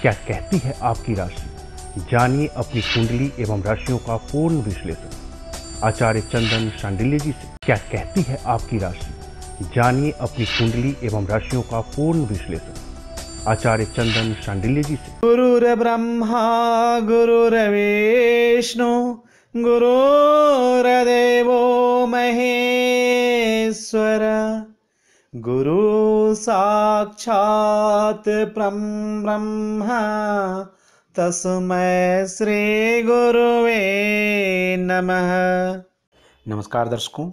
क्या कहती है आपकी राशि जानिए अपनी कुंडली एवं राशियों का पूर्ण विश्लेषण आचार्य चंदन शांडिल्य जी से क्या कहती है आपकी राशि जानिए अपनी कुंडली एवं राशियों का पूर्ण विश्लेषण आचार्य चंदन शांडिल्य जी से गुरु ब्रह्मा गुरु विष्णु गुरु देवो महेश्वरा गुरु साक्षात् ब्रह्म तस्मै श्री गुरुवे नमः नमस्कार दर्शकों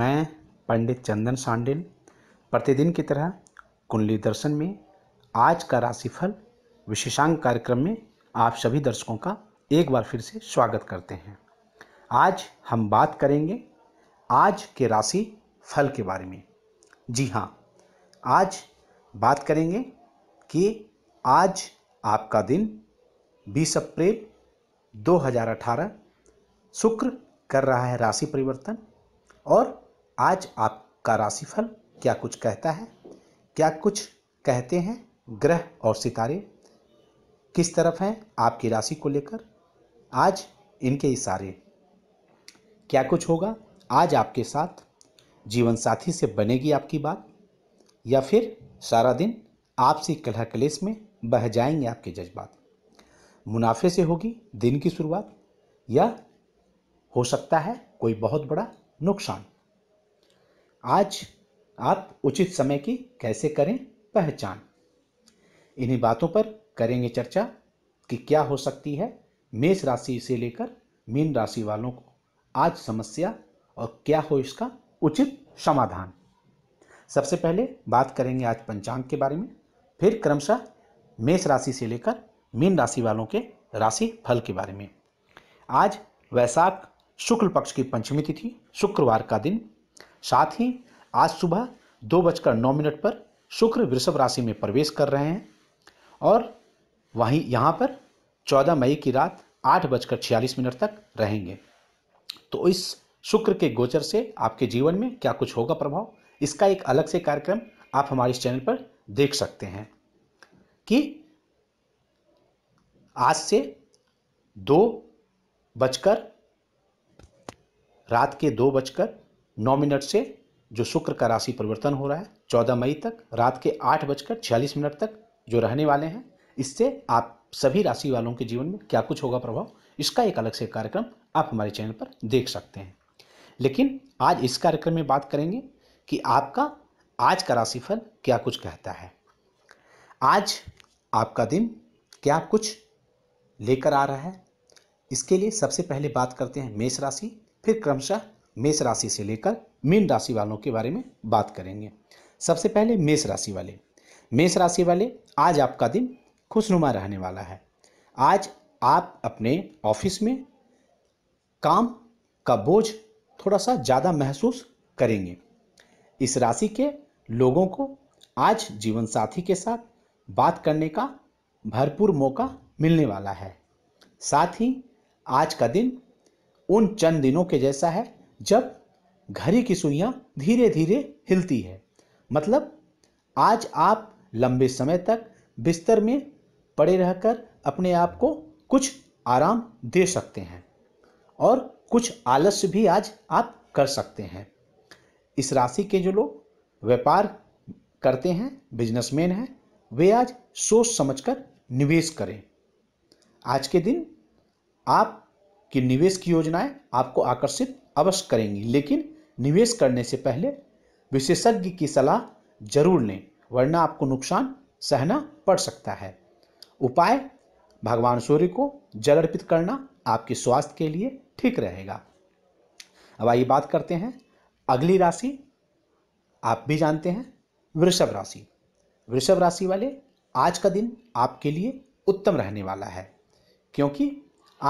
मैं पंडित चंदन सांडिल प्रतिदिन की तरह कुंडली दर्शन में आज का राशिफल विशेषांक कार्यक्रम में आप सभी दर्शकों का एक बार फिर से स्वागत करते हैं आज हम बात करेंगे आज के राशि फल के बारे में जी हाँ आज बात करेंगे कि आज आपका दिन 20 अप्रैल 2018 शुक्र कर रहा है राशि परिवर्तन और आज आपका राशिफल क्या कुछ कहता है क्या कुछ कहते हैं ग्रह और सितारे किस तरफ हैं आपकी राशि को लेकर आज इनके इशारे क्या कुछ होगा आज आपके साथ जीवन साथी से बनेगी आपकी बात या फिर सारा दिन आपसी कलह कलेस में बह जाएंगे आपके जज्बात मुनाफे से होगी दिन की शुरुआत या हो सकता है कोई बहुत बड़ा नुकसान आज आप उचित समय की कैसे करें पहचान इन्हीं बातों पर करेंगे चर्चा कि क्या हो सकती है मेष राशि से लेकर मीन राशि वालों को आज समस्या और क्या हो इसका उचित समाधान सबसे पहले बात करेंगे आज पंचांग के बारे में फिर क्रमशः मेष राशि से लेकर मीन राशि वालों के राशि फल के बारे में आज वैशाख शुक्ल पक्ष की पंचमी तिथि शुक्रवार का दिन साथ ही आज सुबह दो बजकर नौ मिनट पर शुक्र वृषभ राशि में प्रवेश कर रहे हैं और वहीं यहाँ पर चौदह मई की रात आठ बजकर छियालीस मिनट तक रहेंगे तो इस शुक्र के गोचर से आपके जीवन में क्या कुछ होगा प्रभाव इसका एक अलग से कार्यक्रम आप हमारे इस चैनल पर देख सकते हैं कि आज से दो बजकर रात के दो बजकर नौ मिनट से जो शुक्र का राशि परिवर्तन हो रहा है चौदह मई तक रात के आठ बजकर छियालीस मिनट तक जो रहने वाले हैं इससे आप सभी राशि वालों के जीवन में क्या कुछ होगा प्रभाव इसका एक अलग से कार्यक्रम आप हमारे चैनल पर देख सकते हैं लेकिन आज इस कार्यक्रम में बात करेंगे कि आपका आज का राशिफल क्या कुछ कहता है आज आपका दिन क्या कुछ लेकर आ रहा है इसके लिए सबसे पहले बात करते हैं मेष राशि फिर क्रमशः मेष राशि से लेकर मीन राशि वालों के बारे में बात करेंगे सबसे पहले मेष राशि वाले मेष राशि वाले आज आपका दिन खुशनुमा रहने वाला है आज आप अपने ऑफिस में काम का बोझ थोड़ा सा ज़्यादा महसूस करेंगे इस राशि के लोगों को आज जीवन साथी के साथ बात करने का भरपूर मौका मिलने वाला है साथ ही आज का दिन उन चंद दिनों के जैसा है जब घड़ी की सुइयाँ धीरे धीरे हिलती है मतलब आज आप लंबे समय तक बिस्तर में पड़े रहकर अपने आप को कुछ आराम दे सकते हैं और कुछ आलस्य भी आज आप कर सकते हैं इस राशि के जो लोग व्यापार करते हैं बिजनेसमैन हैं वे आज सोच समझकर निवेश करें आज के दिन आप कि निवेश की योजनाएं आपको आकर्षित अवश्य करेंगी लेकिन निवेश करने से पहले विशेषज्ञ की सलाह जरूर लें वरना आपको नुकसान सहना पड़ सकता है उपाय भगवान सूर्य को जल अर्पित करना आपके स्वास्थ्य के लिए ठीक रहेगा अब आइए बात करते हैं अगली राशि आप भी जानते हैं वृषभ राशि वृषभ राशि वाले आज का दिन आपके लिए उत्तम रहने वाला है क्योंकि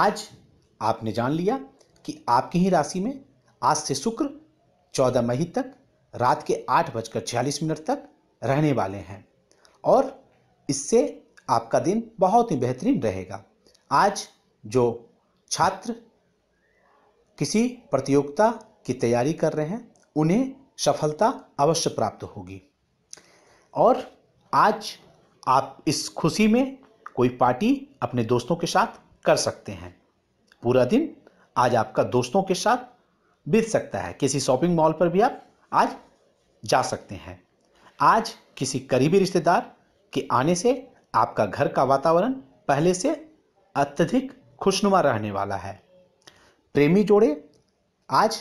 आज आपने जान लिया कि आपकी ही राशि में आज से शुक्र चौदह मई तक रात के आठ बजकर छियालीस मिनट तक रहने वाले हैं और इससे आपका दिन बहुत ही बेहतरीन रहेगा आज जो छात्र किसी प्रतियोगिता की तैयारी कर रहे हैं उन्हें सफलता अवश्य प्राप्त होगी और आज आप इस खुशी में कोई पार्टी अपने दोस्तों के साथ कर सकते हैं पूरा दिन आज आपका दोस्तों के साथ बीत सकता है किसी शॉपिंग मॉल पर भी आप आज जा सकते हैं आज किसी करीबी रिश्तेदार के आने से आपका घर का वातावरण पहले से अत्यधिक खुशनुमा रहने वाला है प्रेमी जोड़े आज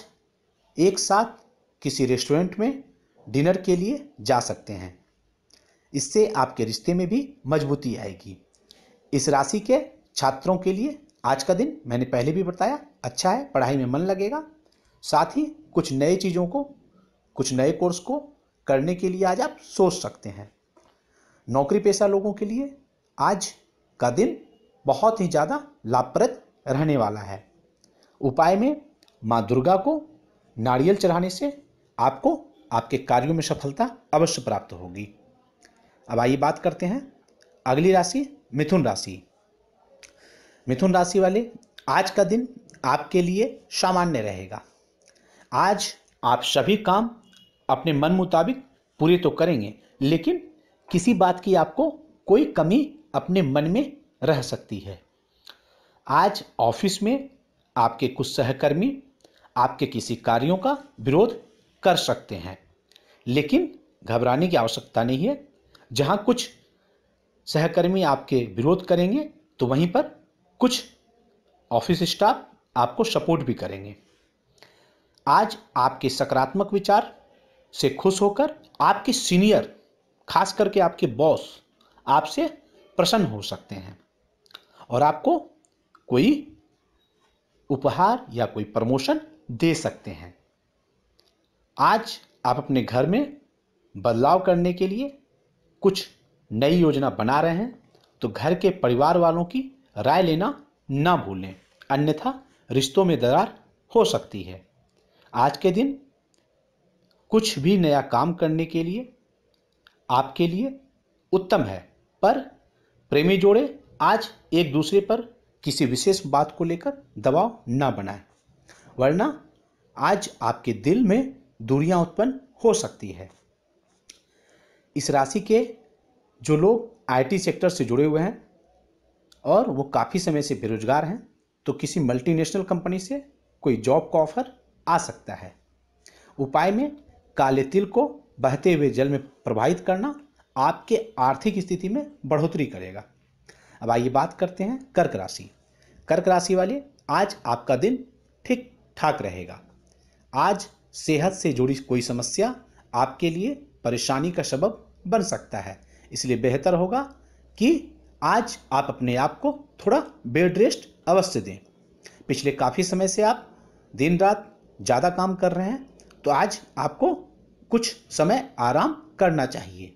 एक साथ किसी रेस्टोरेंट में डिनर के लिए जा सकते हैं इससे आपके रिश्ते में भी मजबूती आएगी इस राशि के छात्रों के लिए आज का दिन मैंने पहले भी बताया अच्छा है पढ़ाई में मन लगेगा साथ ही कुछ नए चीज़ों को कुछ नए कोर्स को करने के लिए आज आप सोच सकते हैं नौकरी पेशा लोगों के लिए आज का दिन बहुत ही ज़्यादा लाभप्रद रहने वाला है उपाय में माँ दुर्गा को नारियल चढ़ाने से आपको आपके कार्यों में सफलता अवश्य प्राप्त होगी अब आइए बात करते हैं अगली राशि मिथुन राशि मिथुन राशि वाले आज का दिन आपके लिए सामान्य रहेगा आज आप सभी काम अपने मन मुताबिक पूरे तो करेंगे लेकिन किसी बात की आपको कोई कमी अपने मन में रह सकती है आज ऑफिस में आपके कुछ सहकर्मी आपके किसी कार्यों का विरोध कर सकते हैं लेकिन घबराने की आवश्यकता नहीं है जहां कुछ सहकर्मी आपके विरोध करेंगे तो वहीं पर कुछ ऑफिस स्टाफ आपको सपोर्ट भी करेंगे आज आपके सकारात्मक विचार से खुश होकर आपके सीनियर खास करके आपके बॉस आपसे प्रसन्न हो सकते हैं और आपको कोई उपहार या कोई प्रमोशन दे सकते हैं आज आप अपने घर में बदलाव करने के लिए कुछ नई योजना बना रहे हैं तो घर के परिवार वालों की राय लेना ना भूलें अन्यथा रिश्तों में दरार हो सकती है आज के दिन कुछ भी नया काम करने के लिए आपके लिए उत्तम है पर प्रेमी जोड़े आज एक दूसरे पर किसी विशेष बात को लेकर दबाव ना बनाएं वरना आज आपके दिल में दूरियां उत्पन्न हो सकती है इस राशि के जो लोग आईटी सेक्टर से जुड़े हुए हैं और वो काफ़ी समय से बेरोजगार हैं तो किसी मल्टीनेशनल कंपनी से कोई जॉब का ऑफर आ सकता है उपाय में काले तिल को बहते हुए जल में प्रवाहित करना आपके आर्थिक स्थिति में बढ़ोतरी करेगा अब आइए बात करते हैं कर्क राशि कर्क राशि वाले आज आपका दिन ठीक ठाक रहेगा आज सेहत से जुड़ी कोई समस्या आपके लिए परेशानी का सबब बन सकता है इसलिए बेहतर होगा कि आज आप अपने आप को थोड़ा बेड रेस्ट अवश्य दें पिछले काफ़ी समय से आप दिन रात ज़्यादा काम कर रहे हैं तो आज आपको कुछ समय आराम करना चाहिए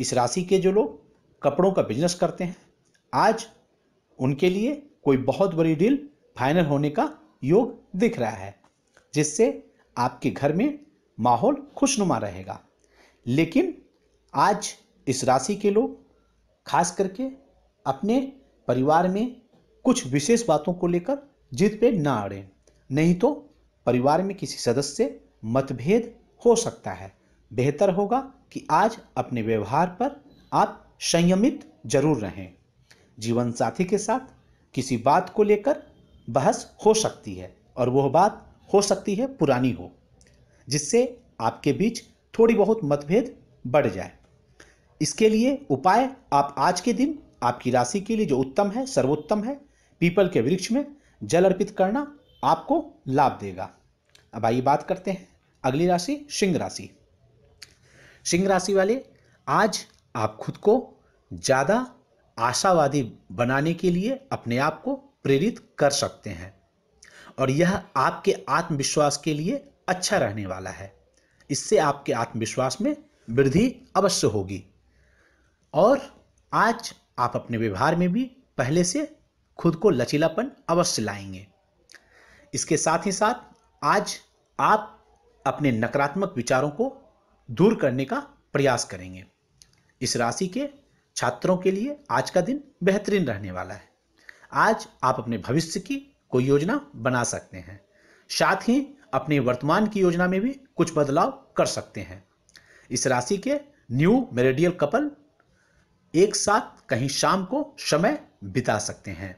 इस राशि के जो लोग कपड़ों का बिजनेस करते हैं आज उनके लिए कोई बहुत बड़ी डील फाइनल होने का योग दिख रहा है जिससे आपके घर में माहौल खुशनुमा रहेगा लेकिन आज इस राशि के लोग खास करके अपने परिवार में कुछ विशेष बातों को लेकर जिद पे ना अड़ें नहीं तो परिवार में किसी सदस्य से मतभेद हो सकता है बेहतर होगा कि आज अपने व्यवहार पर आप संयमित जरूर रहें जीवन साथी के साथ किसी बात को लेकर बहस हो सकती है और वह बात हो सकती है पुरानी हो जिससे आपके बीच थोड़ी बहुत मतभेद बढ़ जाए इसके लिए उपाय आप आज के दिन आपकी राशि के लिए जो उत्तम है सर्वोत्तम है पीपल के वृक्ष में जल अर्पित करना आपको लाभ देगा अब आइए बात करते हैं अगली राशि सिंह राशि सिंह राशि वाले आज आप खुद को ज़्यादा आशावादी बनाने के लिए अपने आप को प्रेरित कर सकते हैं और यह आपके आत्मविश्वास के लिए अच्छा रहने वाला है इससे आपके आत्मविश्वास में वृद्धि अवश्य होगी और आज आप अपने व्यवहार में भी पहले से खुद को लचीलापन अवश्य लाएंगे इसके साथ ही साथ आज आप अपने नकारात्मक विचारों को दूर करने का प्रयास करेंगे इस राशि के छात्रों के लिए आज का दिन बेहतरीन रहने वाला है आज आप अपने भविष्य की कोई योजना बना सकते हैं साथ ही अपने वर्तमान की योजना में भी कुछ बदलाव कर सकते हैं इस राशि के न्यू मेरेडियल कपल एक साथ कहीं शाम को समय बिता सकते हैं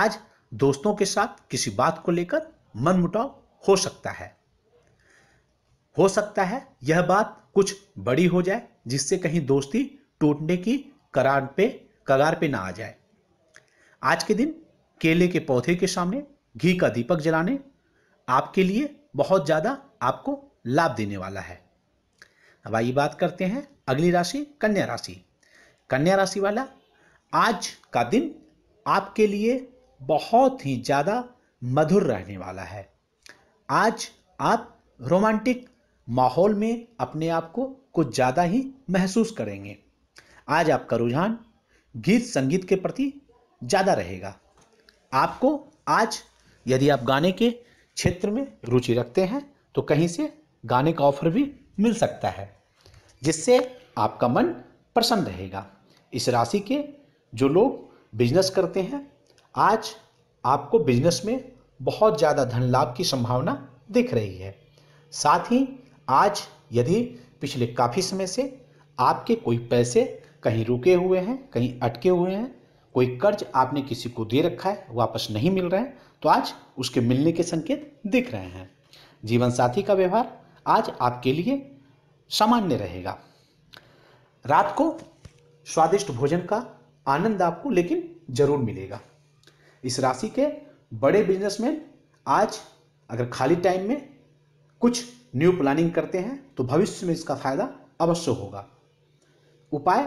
आज दोस्तों के साथ किसी बात को लेकर मनमुटाव हो सकता है हो सकता है यह बात कुछ बड़ी हो जाए जिससे कहीं दोस्ती टूटने की करार पे कगार पे ना आ जाए आज के दिन केले के पौधे के सामने घी का दीपक जलाने आपके लिए बहुत ज़्यादा आपको लाभ देने वाला है अब आइए बात करते हैं अगली राशि कन्या राशि कन्या राशि वाला आज का दिन आपके लिए बहुत ही ज़्यादा मधुर रहने वाला है आज आप रोमांटिक माहौल में अपने आप को कुछ ज़्यादा ही महसूस करेंगे आज आपका रुझान गीत संगीत के प्रति ज़्यादा रहेगा आपको आज यदि आप गाने के क्षेत्र में रुचि रखते हैं तो कहीं से गाने का ऑफर भी मिल सकता है जिससे आपका मन प्रसन्न रहेगा इस राशि के जो लोग बिजनेस करते हैं आज आपको बिजनेस में बहुत ज़्यादा धन लाभ की संभावना दिख रही है साथ ही आज यदि पिछले काफ़ी समय से आपके कोई पैसे कहीं रुके हुए हैं कहीं अटके हुए हैं कोई कर्ज आपने किसी को दे रखा है वापस नहीं मिल रहा है तो आज उसके मिलने के संकेत दिख रहे हैं जीवन साथी का व्यवहार आज आपके लिए सामान्य रहेगा रात को स्वादिष्ट भोजन का आनंद आपको लेकिन जरूर मिलेगा इस राशि के बड़े बिजनेसमैन आज अगर खाली टाइम में कुछ न्यू प्लानिंग करते हैं तो भविष्य में इसका फायदा अवश्य होगा उपाय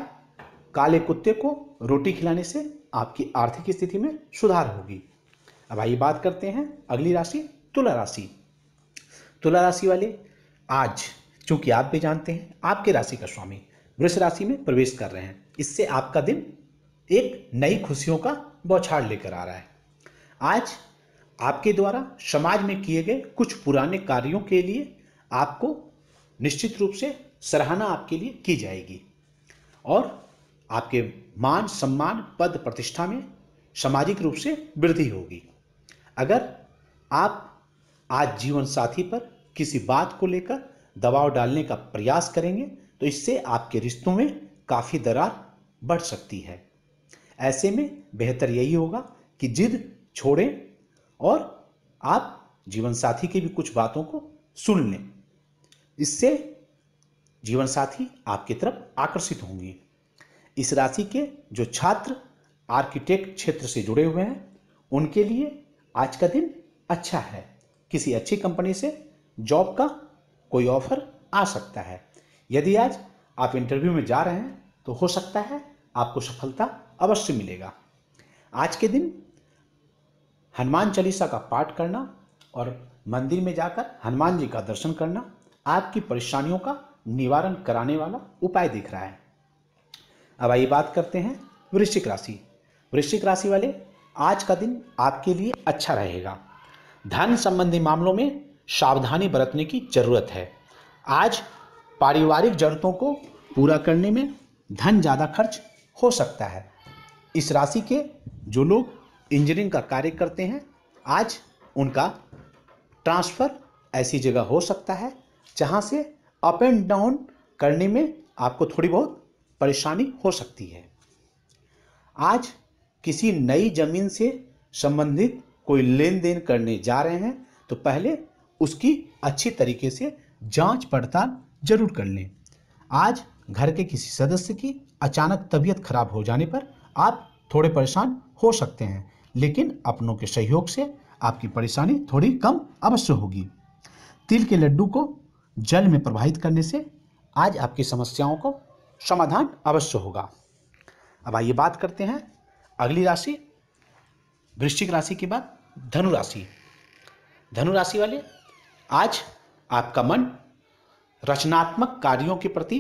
काले कुत्ते को रोटी खिलाने से आपकी आर्थिक स्थिति में सुधार होगी अब आइए बात करते हैं अगली राशि तुला राशि तुला राशि वाले आज चूंकि आप भी जानते हैं आपके राशि का स्वामी वृष राशि में प्रवेश कर रहे हैं इससे आपका दिन एक नई खुशियों का बौछार लेकर आ रहा है आज आपके द्वारा समाज में किए गए कुछ पुराने कार्यों के लिए आपको निश्चित रूप से सराहना आपके लिए की जाएगी और आपके मान सम्मान पद प्रतिष्ठा में सामाजिक रूप से वृद्धि होगी अगर आप आज जीवन साथी पर किसी बात को लेकर दबाव डालने का प्रयास करेंगे तो इससे आपके रिश्तों में काफ़ी दरार बढ़ सकती है ऐसे में बेहतर यही होगा कि जिद छोड़ें और आप जीवन साथी की भी कुछ बातों को सुन लें इससे जीवन साथी आपकी तरफ आकर्षित होंगे इस राशि के जो छात्र आर्किटेक्ट क्षेत्र से जुड़े हुए हैं उनके लिए आज का दिन अच्छा है किसी अच्छी कंपनी से जॉब का कोई ऑफर आ सकता है यदि आज आप इंटरव्यू में जा रहे हैं तो हो सकता है आपको सफलता अवश्य मिलेगा आज के दिन हनुमान चालीसा का पाठ करना और मंदिर में जाकर हनुमान जी का दर्शन करना आपकी परेशानियों का निवारण कराने वाला उपाय दिख रहा है अब आइए बात करते हैं वृश्चिक राशि वृश्चिक राशि वाले आज का दिन आपके लिए अच्छा रहेगा धन संबंधी मामलों में सावधानी बरतने की जरूरत है आज पारिवारिक जरूरतों को पूरा करने में धन ज़्यादा खर्च हो सकता है इस राशि के जो लोग इंजीनियरिंग का कार्य करते हैं आज उनका ट्रांसफ़र ऐसी जगह हो सकता है जहाँ से अप एंड डाउन करने में आपको थोड़ी बहुत परेशानी हो सकती है आज किसी नई जमीन से संबंधित कोई लेन देन करने जा रहे हैं तो पहले उसकी अच्छी तरीके से जांच पड़ताल जरूर कर लें आज घर के किसी सदस्य की अचानक तबीयत खराब हो जाने पर आप थोड़े परेशान हो सकते हैं लेकिन अपनों के सहयोग से आपकी परेशानी थोड़ी कम अवश्य होगी तिल के लड्डू को जल में प्रवाहित करने से आज आपकी समस्याओं को समाधान अवश्य होगा अब आइए बात करते हैं अगली राशि वृश्चिक राशि के बाद धनु राशि धनु राशि वाले आज आपका मन रचनात्मक कार्यों के प्रति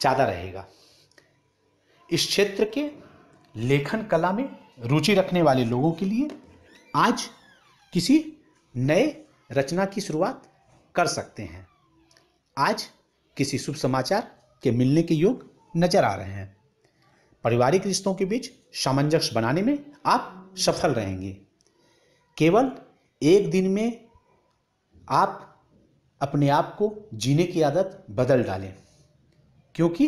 ज़्यादा रहेगा इस क्षेत्र के लेखन कला में रुचि रखने वाले लोगों के लिए आज किसी नए रचना की शुरुआत कर सकते हैं आज किसी शुभ समाचार के मिलने के योग नजर आ रहे हैं पारिवारिक रिश्तों के बीच सामंजस्य बनाने में आप सफल रहेंगे केवल एक दिन में आप अपने आप को जीने की आदत बदल डालें क्योंकि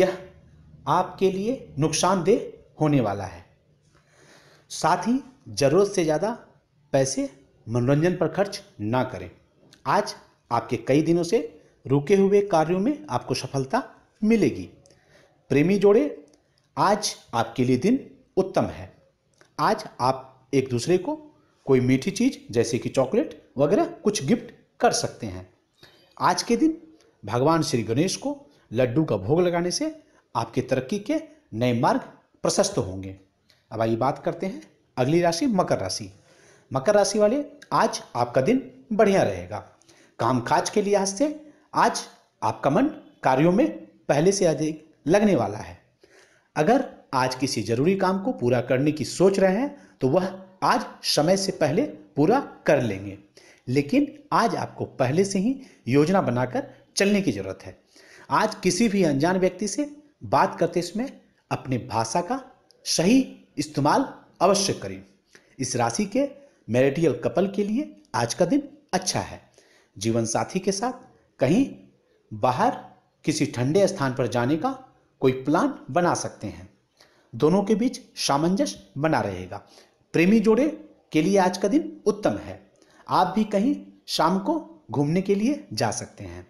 यह आपके लिए नुकसानदेह होने वाला है साथ ही ज़रूरत से ज़्यादा पैसे मनोरंजन पर खर्च ना करें आज आपके कई दिनों से रुके हुए कार्यों में आपको सफलता मिलेगी प्रेमी जोड़े आज आपके लिए दिन उत्तम है आज आप एक दूसरे को कोई मीठी चीज़ जैसे कि चॉकलेट वगैरह कुछ गिफ्ट कर सकते हैं आज के दिन भगवान श्री गणेश को लड्डू का भोग लगाने से आपकी तरक्की के नए मार्ग प्रशस्त होंगे अब आइए बात करते हैं अगली राशि मकर राशि मकर राशि वाले आज आपका दिन बढ़िया रहेगा कामकाज के लिहाज से आज आपका मन कार्यों में पहले से अधिक लगने वाला है अगर आज किसी जरूरी काम को पूरा करने की सोच रहे हैं तो वह आज समय से पहले पूरा कर लेंगे लेकिन आज आपको पहले से ही योजना बनाकर चलने की जरूरत है आज किसी भी अनजान व्यक्ति से बात करते समय अपनी भाषा का सही इस्तेमाल अवश्य करें इस राशि के मैरिटियल कपल के लिए आज का दिन अच्छा है जीवन साथी के साथ कहीं बाहर किसी ठंडे स्थान पर जाने का कोई प्लान बना सकते हैं दोनों के बीच सामंजस्य बना रहेगा प्रेमी जोड़े के लिए आज का दिन उत्तम है आप भी कहीं शाम को घूमने के लिए जा सकते हैं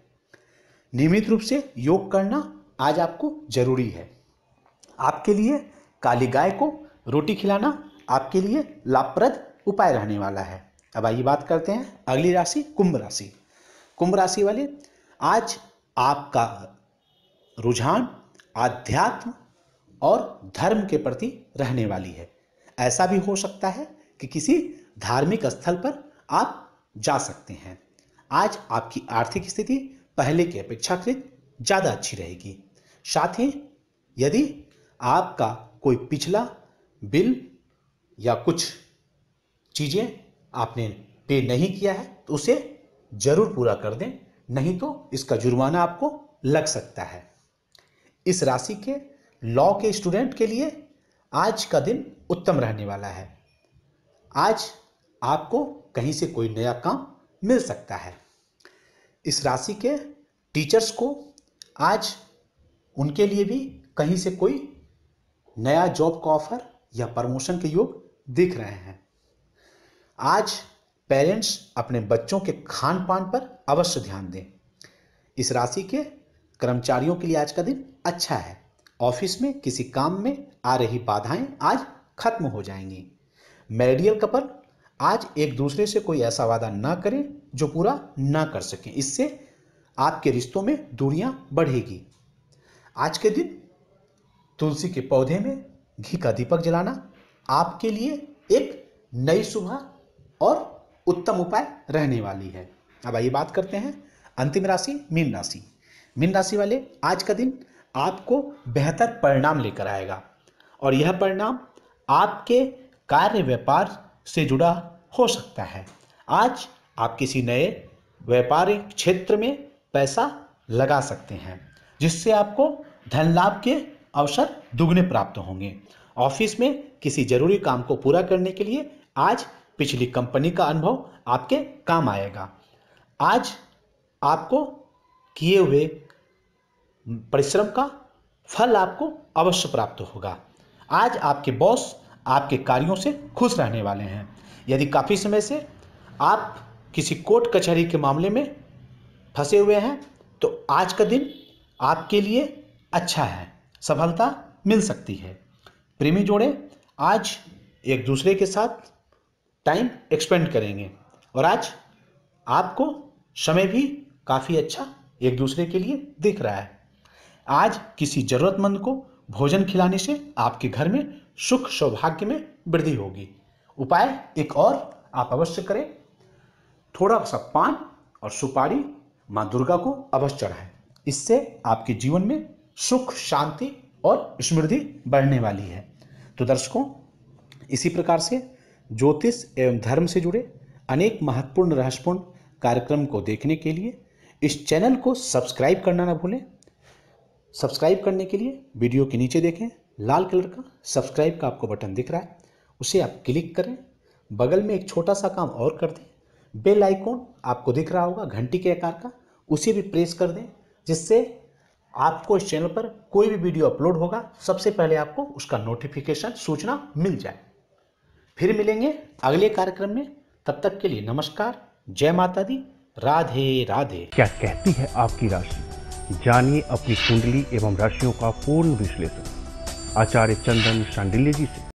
नियमित रूप से योग करना आज आपको जरूरी है आपके लिए काली गाय को रोटी खिलाना आपके लिए लाभप्रद उपाय रहने वाला है अब आइए बात करते हैं अगली राशि कुंभ राशि कुंभ राशि वाले आज आपका रुझान आध्यात्म और धर्म के प्रति रहने वाली है ऐसा भी हो सकता है कि किसी धार्मिक स्थल पर आप जा सकते हैं आज आपकी आर्थिक स्थिति पहले की अपेक्षाकृत ज़्यादा अच्छी रहेगी साथ ही यदि आपका कोई पिछला बिल या कुछ चीज़ें आपने पे नहीं किया है तो उसे ज़रूर पूरा कर दें नहीं तो इसका जुर्माना आपको लग सकता है इस राशि के लॉ के स्टूडेंट के लिए आज का दिन उत्तम रहने वाला है आज आपको कहीं से कोई नया काम मिल सकता है इस राशि के टीचर्स को आज उनके लिए भी कहीं से कोई नया जॉब का ऑफर या प्रमोशन के योग दिख रहे हैं आज पेरेंट्स अपने बच्चों के खान पान पर अवश्य ध्यान दें इस राशि के कर्मचारियों के लिए आज का दिन अच्छा है ऑफिस में किसी काम में आ रही बाधाएं आज खत्म हो जाएंगी मैरिडियल कपल आज एक दूसरे से कोई ऐसा वादा ना करें जो पूरा ना कर सकें इससे आपके रिश्तों में दूरियां बढ़ेगी आज के दिन तुलसी के पौधे में घी का दीपक जलाना आपके लिए एक नई सुबह और उत्तम उपाय रहने वाली है अब आइए बात करते हैं अंतिम राशि मीन राशि मीन राशि वाले आज का दिन आपको बेहतर परिणाम लेकर आएगा और यह परिणाम आपके कार्य व्यापार से जुड़ा हो सकता है आज आप किसी नए व्यापारिक क्षेत्र में पैसा लगा सकते हैं जिससे आपको धन लाभ के अवसर दुगने प्राप्त होंगे ऑफिस में किसी जरूरी काम को पूरा करने के लिए आज पिछली कंपनी का अनुभव आपके काम आएगा आज आपको किए हुए परिश्रम का फल आपको अवश्य प्राप्त होगा आज आपके बॉस आपके कार्यों से खुश रहने वाले हैं यदि काफ़ी समय से आप किसी कोर्ट कचहरी के मामले में फंसे हुए हैं तो आज का दिन आपके लिए अच्छा है सफलता मिल सकती है प्रेमी जोड़े आज एक दूसरे के साथ टाइम एक्सपेंड करेंगे और आज आपको समय भी काफ़ी अच्छा एक दूसरे के लिए दिख रहा है आज किसी जरूरतमंद को भोजन खिलाने से आपके घर में सुख सौभाग्य में वृद्धि होगी उपाय एक और आप अवश्य करें थोड़ा सा पान और सुपारी माँ दुर्गा को अवश्य चढ़ाएं इससे आपके जीवन में सुख शांति और समृद्धि बढ़ने वाली है तो दर्शकों इसी प्रकार से ज्योतिष एवं धर्म से जुड़े अनेक महत्वपूर्ण रहस्यपूर्ण कार्यक्रम को देखने के लिए इस चैनल को सब्सक्राइब करना ना भूलें सब्सक्राइब करने के लिए वीडियो के नीचे देखें लाल कलर का सब्सक्राइब का आपको बटन दिख रहा है उसे आप क्लिक करें बगल में एक छोटा सा काम और कर दें बेल आइकॉन आपको दिख रहा होगा घंटी के आकार का उसे भी प्रेस कर दें जिससे आपको इस चैनल पर कोई भी वीडियो अपलोड होगा सबसे पहले आपको उसका नोटिफिकेशन सूचना मिल जाए फिर मिलेंगे अगले कार्यक्रम में तब तक के लिए नमस्कार जय माता दी राधे राधे क्या कहती है आपकी राशि जानिए अपनी कुंडली एवं राशियों का पूर्ण विश्लेषण आचार्य चंदन शांडिल्य जी से